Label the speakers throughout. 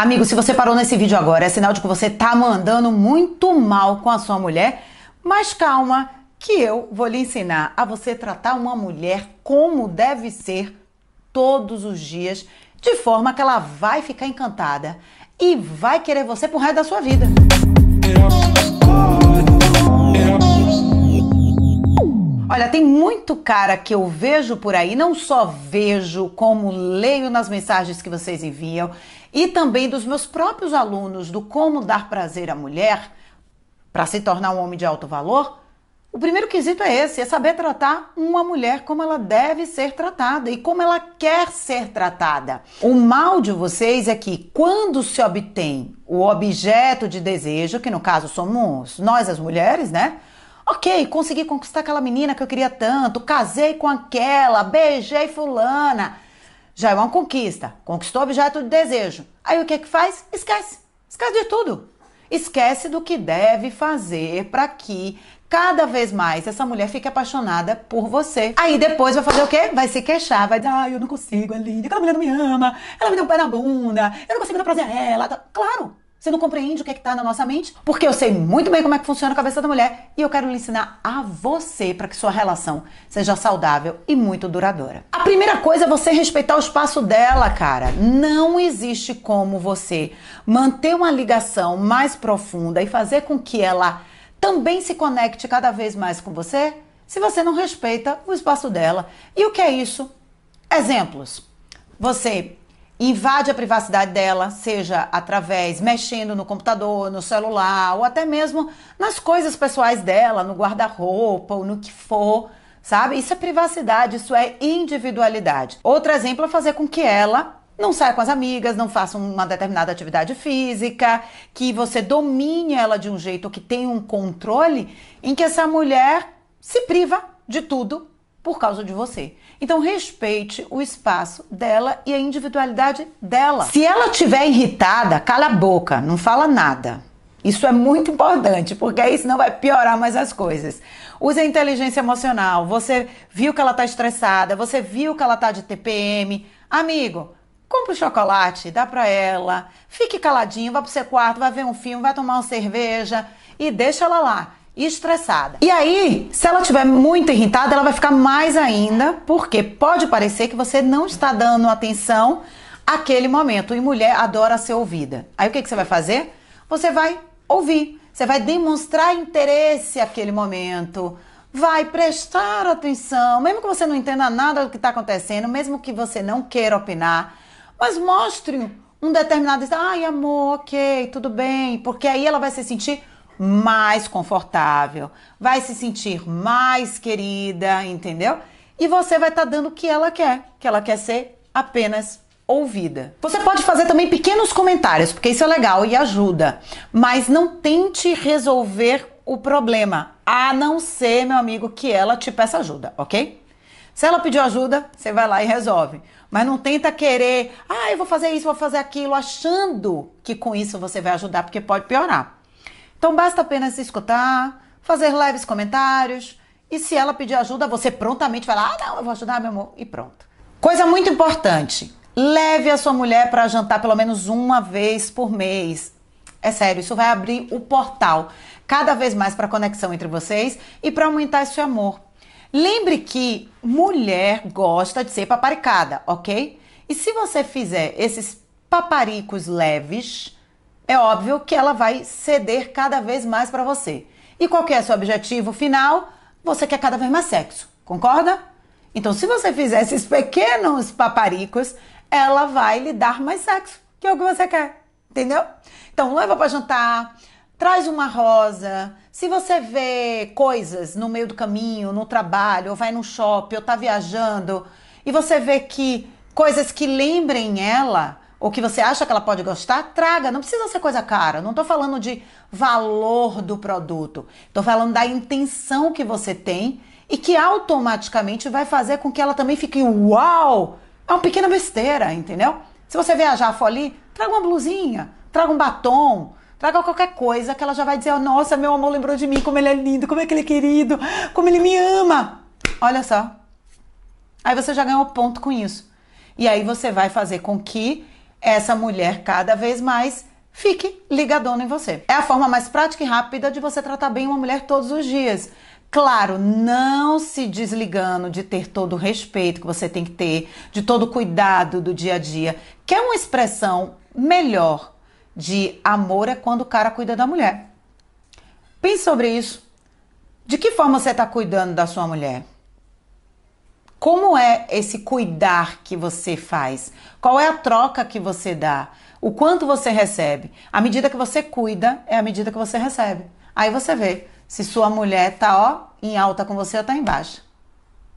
Speaker 1: Amigo, se você parou nesse vídeo agora, é sinal de que você tá mandando muito mal com a sua mulher, mas calma, que eu vou lhe ensinar a você tratar uma mulher como deve ser todos os dias, de forma que ela vai ficar encantada e vai querer você pro resto da sua vida. Olha, tem muito cara que eu vejo por aí, não só vejo, como leio nas mensagens que vocês enviam e também dos meus próprios alunos do como dar prazer à mulher para se tornar um homem de alto valor. O primeiro quesito é esse: é saber tratar uma mulher como ela deve ser tratada e como ela quer ser tratada. O mal de vocês é que quando se obtém o objeto de desejo, que no caso somos nós as mulheres, né? Ok, consegui conquistar aquela menina que eu queria tanto, casei com aquela, beijei fulana. Já é uma conquista. Conquistou o objeto de desejo. Aí o que é que faz? Esquece. Esquece de tudo. Esquece do que deve fazer para que cada vez mais essa mulher fique apaixonada por você. Aí depois vai fazer o quê? Vai se queixar, vai dizer, ah, eu não consigo, é linda, aquela mulher não me ama, ela me deu um pé na bunda, eu não consigo dar prazer a ela. Tá, claro, você não compreende o que é está na nossa mente? Porque eu sei muito bem como é que funciona a cabeça da mulher e eu quero lhe ensinar a você para que sua relação seja saudável e muito duradoura. A primeira coisa é você respeitar o espaço dela, cara. Não existe como você manter uma ligação mais profunda e fazer com que ela também se conecte cada vez mais com você se você não respeita o espaço dela. E o que é isso? Exemplos. Você invade a privacidade dela, seja através mexendo no computador, no celular, ou até mesmo nas coisas pessoais dela, no guarda-roupa ou no que for, sabe? Isso é privacidade, isso é individualidade. Outro exemplo é fazer com que ela não saia com as amigas, não faça uma determinada atividade física, que você domine ela de um jeito que tenha um controle em que essa mulher se priva de tudo por causa de você. Então respeite o espaço dela e a individualidade dela. Se ela estiver irritada, cala a boca, não fala nada. Isso é muito importante, porque aí senão vai piorar mais as coisas. Use a inteligência emocional. Você viu que ela está estressada, você viu que ela está de TPM. Amigo, compra o um chocolate, dá para ela. Fique caladinho, vá para o seu quarto, vá ver um filme, vá tomar uma cerveja e deixa ela lá e estressada. E aí, se ela estiver muito irritada, ela vai ficar mais ainda, porque pode parecer que você não está dando atenção àquele momento. E mulher adora ser ouvida. Aí o que, que você vai fazer? Você vai ouvir, você vai demonstrar interesse àquele momento. Vai prestar atenção, mesmo que você não entenda nada do que está acontecendo, mesmo que você não queira opinar, mas mostre um determinado. Ai, amor, ok, tudo bem. Porque aí ela vai se sentir mais confortável, vai se sentir mais querida, entendeu? E você vai estar tá dando o que ela quer, que ela quer ser apenas ouvida. Você pode fazer também pequenos comentários, porque isso é legal e ajuda, mas não tente resolver o problema, a não ser, meu amigo, que ela te peça ajuda, ok? Se ela pediu ajuda, você vai lá e resolve. Mas não tenta querer, ah, eu vou fazer isso, vou fazer aquilo, achando que com isso você vai ajudar, porque pode piorar. Então basta apenas escutar, fazer leves comentários e se ela pedir ajuda, você prontamente vai lá: "Ah, não, eu vou ajudar, meu amor", e pronto. Coisa muito importante: leve a sua mulher para jantar pelo menos uma vez por mês. É sério, isso vai abrir o portal cada vez mais para conexão entre vocês e para aumentar esse amor. Lembre que mulher gosta de ser paparicada, ok? E se você fizer esses paparicos leves, é óbvio que ela vai ceder cada vez mais para você. E qual que é seu objetivo final? Você quer cada vez mais sexo, concorda? Então, se você fizer esses pequenos paparicos, ela vai lhe dar mais sexo, que é o que você quer, entendeu? Então, leva para jantar, traz uma rosa. Se você vê coisas no meio do caminho, no trabalho, ou vai no shopping, ou tá viajando, e você vê que coisas que lembrem ela, ou que você acha que ela pode gostar, traga. Não precisa ser coisa cara. Não estou falando de valor do produto. Estou falando da intenção que você tem e que automaticamente vai fazer com que ela também fique uau! É uma pequena besteira, entendeu? Se você viajar a folie, traga uma blusinha, traga um batom, traga qualquer coisa que ela já vai dizer: Nossa, meu amor lembrou de mim, como ele é lindo, como é que ele é querido, como ele me ama. Olha só. Aí você já ganhou ponto com isso. E aí você vai fazer com que essa mulher cada vez mais fique ligadona em você. É a forma mais prática e rápida de você tratar bem uma mulher todos os dias. Claro, não se desligando de ter todo o respeito que você tem que ter, de todo o cuidado do dia a dia. que é uma expressão melhor de amor é quando o cara cuida da mulher. Pense sobre isso. De que forma você está cuidando da sua mulher? Como é esse cuidar que você faz? Qual é a troca que você dá? O quanto você recebe? À medida que você cuida, é a medida que você recebe. Aí você vê se sua mulher tá ó em alta com você ou tá em baixa.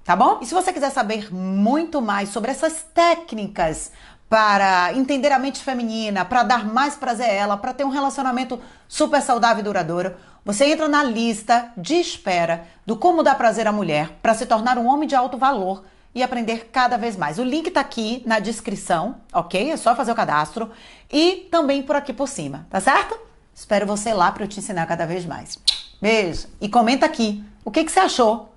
Speaker 1: Tá bom? E se você quiser saber muito mais sobre essas técnicas para entender a mente feminina, para dar mais prazer a ela, para ter um relacionamento super saudável e duradouro, você entra na lista de espera do Como Dar Prazer à Mulher para se tornar um homem de alto valor e aprender cada vez mais. O link está aqui na descrição, ok? É só fazer o cadastro e também por aqui por cima, tá certo? Espero você lá para eu te ensinar cada vez mais. Beijo e comenta aqui o que, que você achou.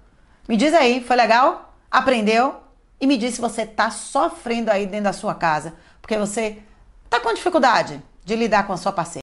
Speaker 1: Me diz aí, foi legal? Aprendeu? E me diz se você está sofrendo aí dentro da sua casa, porque você está com dificuldade de lidar com a sua parceira.